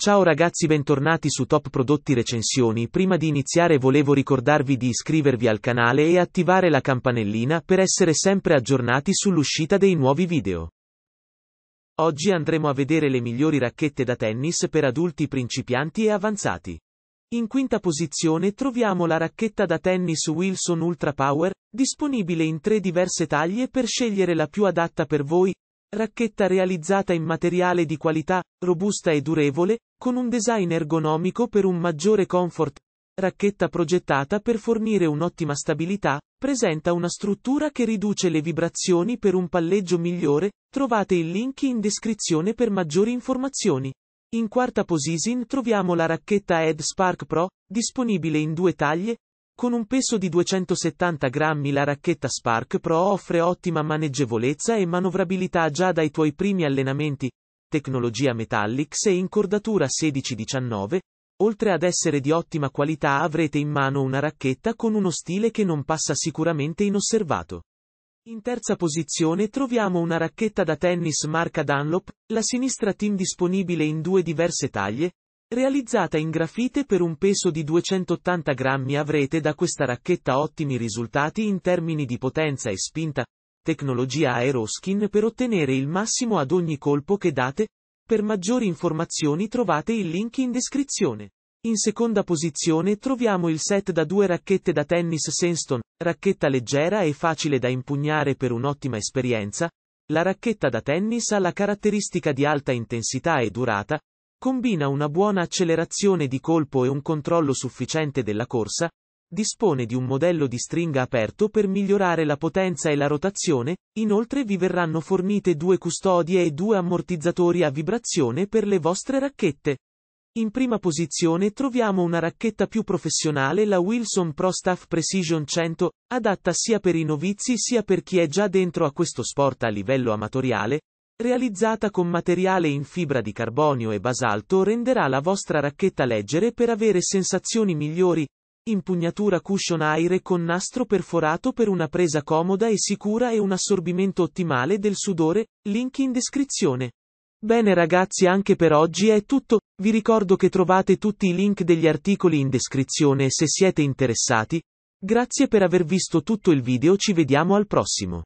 Ciao ragazzi bentornati su Top Prodotti Recensioni, prima di iniziare volevo ricordarvi di iscrivervi al canale e attivare la campanellina per essere sempre aggiornati sull'uscita dei nuovi video. Oggi andremo a vedere le migliori racchette da tennis per adulti principianti e avanzati. In quinta posizione troviamo la racchetta da tennis Wilson Ultra Power, disponibile in tre diverse taglie per scegliere la più adatta per voi, Racchetta realizzata in materiale di qualità, robusta e durevole, con un design ergonomico per un maggiore comfort. Racchetta progettata per fornire un'ottima stabilità, presenta una struttura che riduce le vibrazioni per un palleggio migliore, trovate il link in descrizione per maggiori informazioni. In quarta posizione troviamo la racchetta Ed Spark Pro, disponibile in due taglie, con un peso di 270 grammi la racchetta Spark Pro offre ottima maneggevolezza e manovrabilità già dai tuoi primi allenamenti, tecnologia Metallics e incordatura 16-19, oltre ad essere di ottima qualità avrete in mano una racchetta con uno stile che non passa sicuramente inosservato. In terza posizione troviamo una racchetta da tennis marca Dunlop, la sinistra team disponibile in due diverse taglie, Realizzata in grafite per un peso di 280 grammi avrete da questa racchetta ottimi risultati in termini di potenza e spinta, tecnologia Aeroskin per ottenere il massimo ad ogni colpo che date, per maggiori informazioni trovate il link in descrizione. In seconda posizione troviamo il set da due racchette da tennis Senston, racchetta leggera e facile da impugnare per un'ottima esperienza, la racchetta da tennis ha la caratteristica di alta intensità e durata, Combina una buona accelerazione di colpo e un controllo sufficiente della corsa, dispone di un modello di stringa aperto per migliorare la potenza e la rotazione, inoltre vi verranno fornite due custodie e due ammortizzatori a vibrazione per le vostre racchette. In prima posizione troviamo una racchetta più professionale, la Wilson Pro Staff Precision 100, adatta sia per i novizi sia per chi è già dentro a questo sport a livello amatoriale, realizzata con materiale in fibra di carbonio e basalto, renderà la vostra racchetta leggere per avere sensazioni migliori. Impugnatura cushion aire con nastro perforato per una presa comoda e sicura e un assorbimento ottimale del sudore, link in descrizione. Bene ragazzi anche per oggi è tutto, vi ricordo che trovate tutti i link degli articoli in descrizione se siete interessati. Grazie per aver visto tutto il video ci vediamo al prossimo.